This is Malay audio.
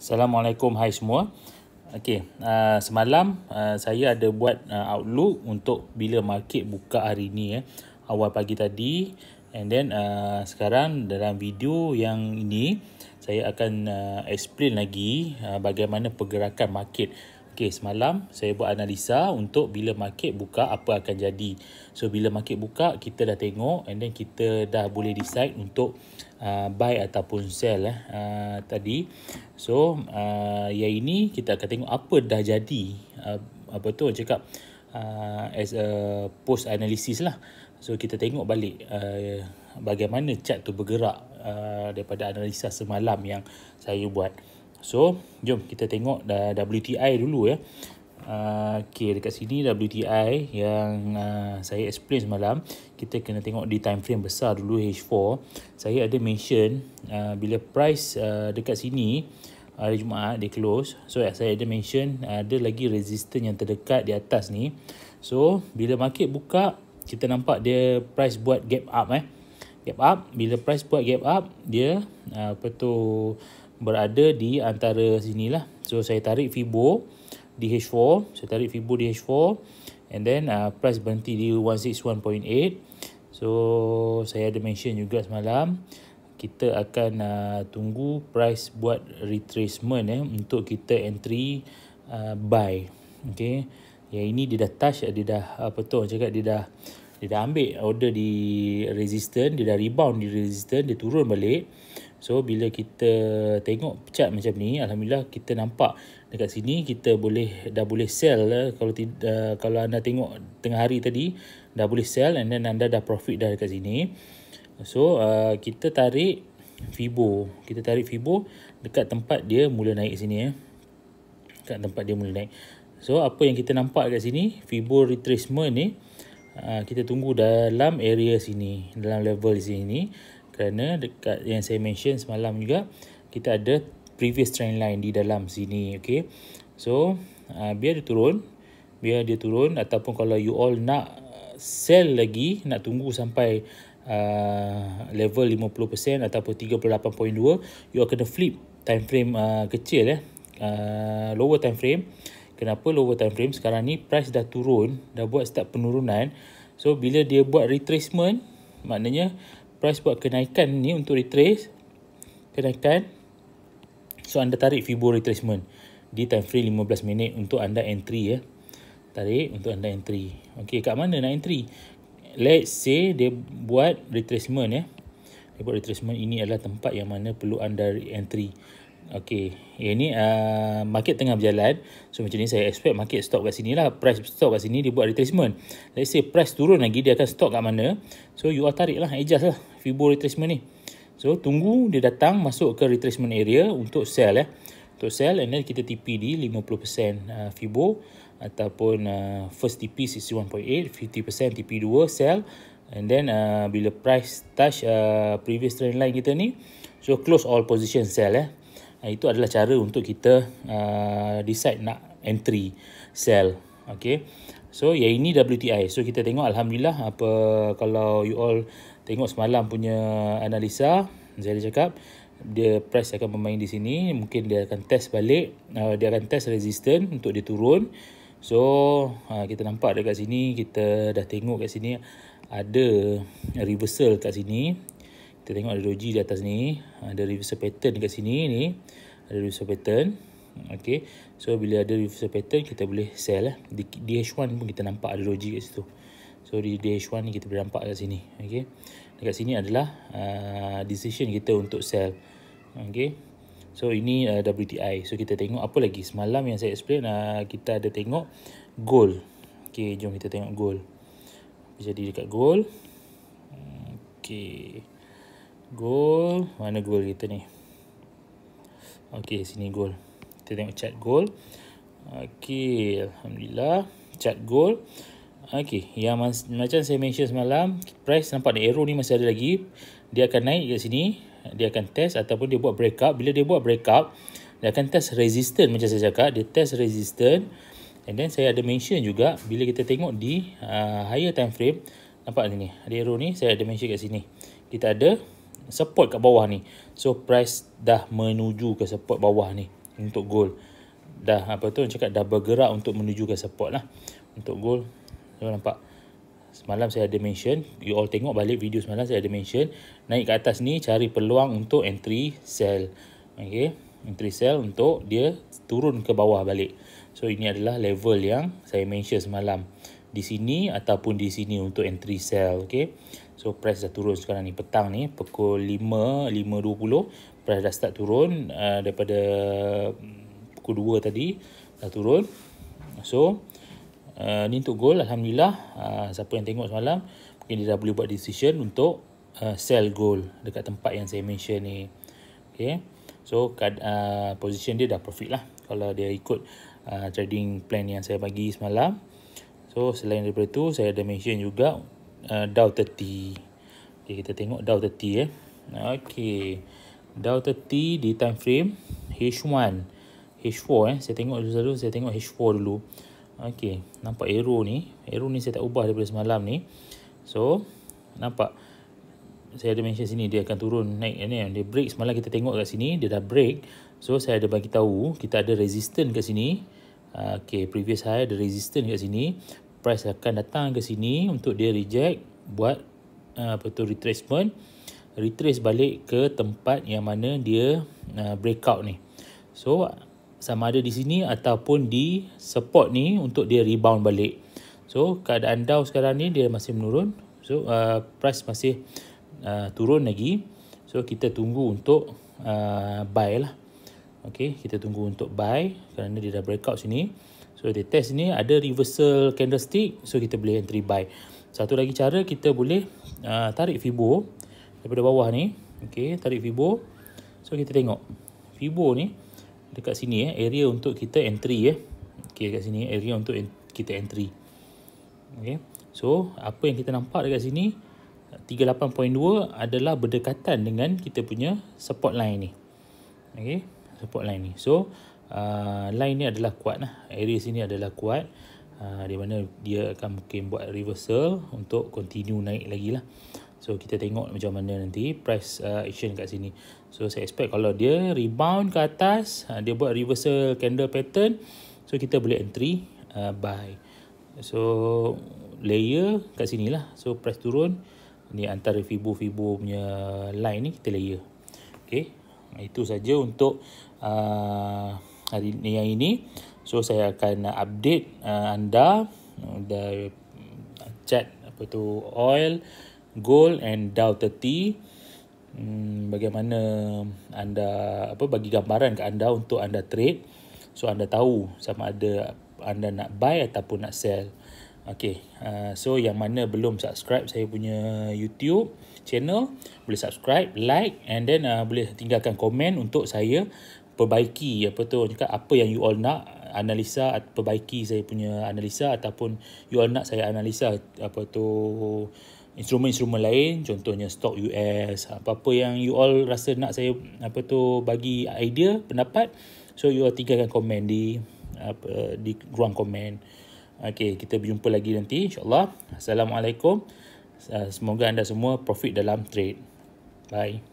Assalamualaikum hai semua. Okey, uh, semalam uh, saya ada buat uh, outlook untuk bila market buka hari ni ya. Eh, awal pagi tadi and then uh, sekarang dalam video yang ini saya akan uh, explain lagi uh, bagaimana pergerakan market Okay, semalam saya buat analisa untuk bila market buka apa akan jadi. So bila market buka kita dah tengok and then kita dah boleh decide untuk uh, buy ataupun sell eh uh, tadi. So uh, ya ini kita akan tengok apa dah jadi. Uh, apa tu cakap uh, as a post analysis lah. So kita tengok balik uh, bagaimana chart tu bergerak uh, daripada analisa semalam yang saya buat. So, jom kita tengok dah WTI dulu ya. Uh, ah, okay, dekat sini WTI yang uh, saya explain semalam. Kita kena tengok di time frame besar dulu H4. Saya ada mention uh, bila price uh, dekat sini hari Jumaat dia close. So, uh, saya ada mention uh, ada lagi resistance yang terdekat di atas ni. So, bila market buka, kita nampak dia price buat gap up eh. Gap up, bila price buat gap up, dia uh, apa tu berada di antara sini lah. So, saya tarik FIBO di H4. Saya tarik FIBO di H4. And then, uh, price berhenti di 161.8. So, saya ada mention juga semalam. Kita akan uh, tunggu price buat retracement eh, untuk kita entry uh, buy. Okay. ya ini dia dah touch, dia dah, apa tu cakap, dia dah, dia dah ambil order di resistance, dia dah rebound di resistance, dia turun balik. So bila kita tengok chart macam ni alhamdulillah kita nampak dekat sini kita boleh dah boleh sell lah. kalau eh, kalau anda tengok tengah hari tadi dah boleh sell and then anda dah profit dah dekat sini. So uh, kita tarik fibo. Kita tarik fibo dekat tempat dia mula naik sini ya. Eh. Dekat tempat dia mula naik. So apa yang kita nampak dekat sini fibo retracement ni kita tunggu dalam area sini, dalam level sini kerana dekat yang saya mention semalam juga kita ada previous trend line di dalam sini okey so uh, biar dia turun biar dia turun ataupun kalau you all nak uh, sell lagi nak tunggu sampai uh, level 50% ataupun 38.2 you all kena flip time frame uh, kecil eh uh, lower time frame kenapa lower time frame sekarang ni price dah turun dah buat start penurunan so bila dia buat retracement maknanya price buat kenaikan ni untuk retrace kenaikan so anda tarik Fibo retracement di time frame 15 minit untuk anda entry ya tarik untuk anda entry ok kat mana nak entry let's say dia buat retracement ya dia buat retracement ini adalah tempat yang mana perlu anda entry ok yang ni uh, market tengah berjalan so macam ni saya expect market stop kat sini lah price stop kat sini dia buat retracement let's say price turun lagi dia akan stop kat mana so you are tarik lah adjust lah Fibo retracement ni. So, tunggu dia datang masuk ke retracement area untuk sell ya. Untuk sell and then kita TP di 50% uh, Fibo ataupun uh, first TP 61.8, 50% TP2 sell and then uh, bila price touch uh, previous trend line kita ni, so close all position sell ya. Uh, itu adalah cara untuk kita uh, decide nak entry sell. Okay. So ya ini WTI. So kita tengok alhamdulillah apa kalau you all tengok semalam punya analisa saya dah cakap dia price akan bermain di sini mungkin dia akan test balik uh, dia akan test resistance untuk dia turun. So uh, kita nampak dekat sini kita dah tengok kat sini ada reversal kat sini. Kita tengok ada doji di atas ni, ada reversal pattern dekat sini ni. Ada reversal pattern. Okay. So, bila ada reversal pattern, kita boleh sell. Eh. Di, di H1 pun kita nampak ada logic kat situ. So, di, di H1 ni kita boleh nampak kat sini. Okay. Dekat sini adalah uh, decision kita untuk sell. Okay. So, ini uh, WTI. So, kita tengok apa lagi. Semalam yang saya explain, uh, kita ada tengok goal. Okay, jom kita tengok goal. Jadi, dekat goal. Okay. Goal. Mana goal kita ni? Okay, sini goal. Goal kita tengok chat gold. okey alhamdulillah chat goal okey yang macam saya mention semalam price nampak ada arrow ni masih ada lagi dia akan naik kat sini dia akan test ataupun dia buat break up. bila dia buat break up, dia akan test resistance macam saya cakap dia test resistance and then saya ada mention juga bila kita tengok di uh, higher time frame nampak sini ada arrow ni saya ada mention kat sini kita ada support kat bawah ni so price dah menuju ke support bawah ni untuk goal dah apa tu cakap dah bergerak untuk menuju ke support lah untuk goal saya nampak semalam saya ada mention you all tengok balik video semalam saya ada mention naik ke atas ni cari peluang untuk entry sell okay? entry sell untuk dia turun ke bawah balik so ini adalah level yang saya mention semalam di sini ataupun di sini untuk entry sell okey so price dah turun sekarang ni petang ni pukul 5 5.20 price dah start turun uh, daripada mm, pukul 2 tadi dah turun so uh, ni untuk gold alhamdulillah uh, siapa yang tengok semalam mungkin dia dah boleh buat decision untuk uh, sell gold dekat tempat yang saya mention ni okey so kad, uh, position dia dah profit lah kalau dia ikut uh, trading plan yang saya bagi semalam So selain daripada tu saya ada mention juga uh, DAO 30. Okay, kita tengok DAO 30 eh. Okey. DAO 30 di time frame H1 H4 eh saya tengok dulu saya tengok H4 dulu. Okay, nampak arrow ni. Arrow ni saya tak ubah daripada semalam ni. So nampak saya ada mention sini dia akan turun naik ni eh. dia break semalam kita tengok kat sini dia dah break so saya ada bagi tahu kita ada resistance kat sini Ah, okay, previous high ada resistance kat sini price akan datang ke sini untuk dia reject buat ah, apa tu retracement retrace balik ke tempat yang mana dia ah, breakout ni so sama ada di sini ataupun di support ni untuk dia rebound balik so keadaan Dow sekarang ni dia masih menurun so uh, price masih uh, turun lagi so kita tunggu untuk uh, buy lah Okay, kita tunggu untuk buy kerana dia dah breakout sini. So, dia test ni ada reversal candlestick. So, kita boleh entry buy. Satu lagi cara kita boleh uh, tarik Fibo daripada bawah ni. Okay, tarik Fibo. So, kita tengok. Fibo ni dekat sini eh. Area untuk kita entry eh. Okay, dekat sini area untuk en kita entry. Okay. So, apa yang kita nampak dekat sini 38.2 adalah berdekatan dengan kita punya support line ni. Okay support line ni. So uh, line ni adalah kuat lah. Area sini adalah kuat. Uh, di mana dia akan mungkin buat reversal untuk continue naik lagi lah. So kita tengok macam mana nanti price uh, action kat sini. So saya expect kalau dia rebound ke atas, uh, dia buat reversal candle pattern. So kita boleh entry uh, buy. So layer kat sini lah. So price turun. Ni antara fibo fibo punya line ni kita layer. Okay. Itu saja untuk uh, hari ni yang ini. So saya akan update uh, anda dari uh, uh, chat apa tu oil, gold and Dow 30. Hmm, bagaimana anda apa bagi gambaran ke anda untuk anda trade so anda tahu sama ada anda nak buy ataupun nak sell okay, uh, so yang mana belum subscribe saya punya YouTube channel boleh subscribe like and then uh, boleh tinggalkan komen untuk saya perbaiki apa tu cakap apa yang you all nak analisa perbaiki saya punya analisa ataupun you all nak saya analisa apa tu instrumen-instrumen lain contohnya stock US apa-apa yang you all rasa nak saya apa tu bagi idea pendapat so you all tinggalkan komen di apa di ruang komen okey kita berjumpa lagi nanti insyaallah assalamualaikum semoga anda semua profit dalam trade bye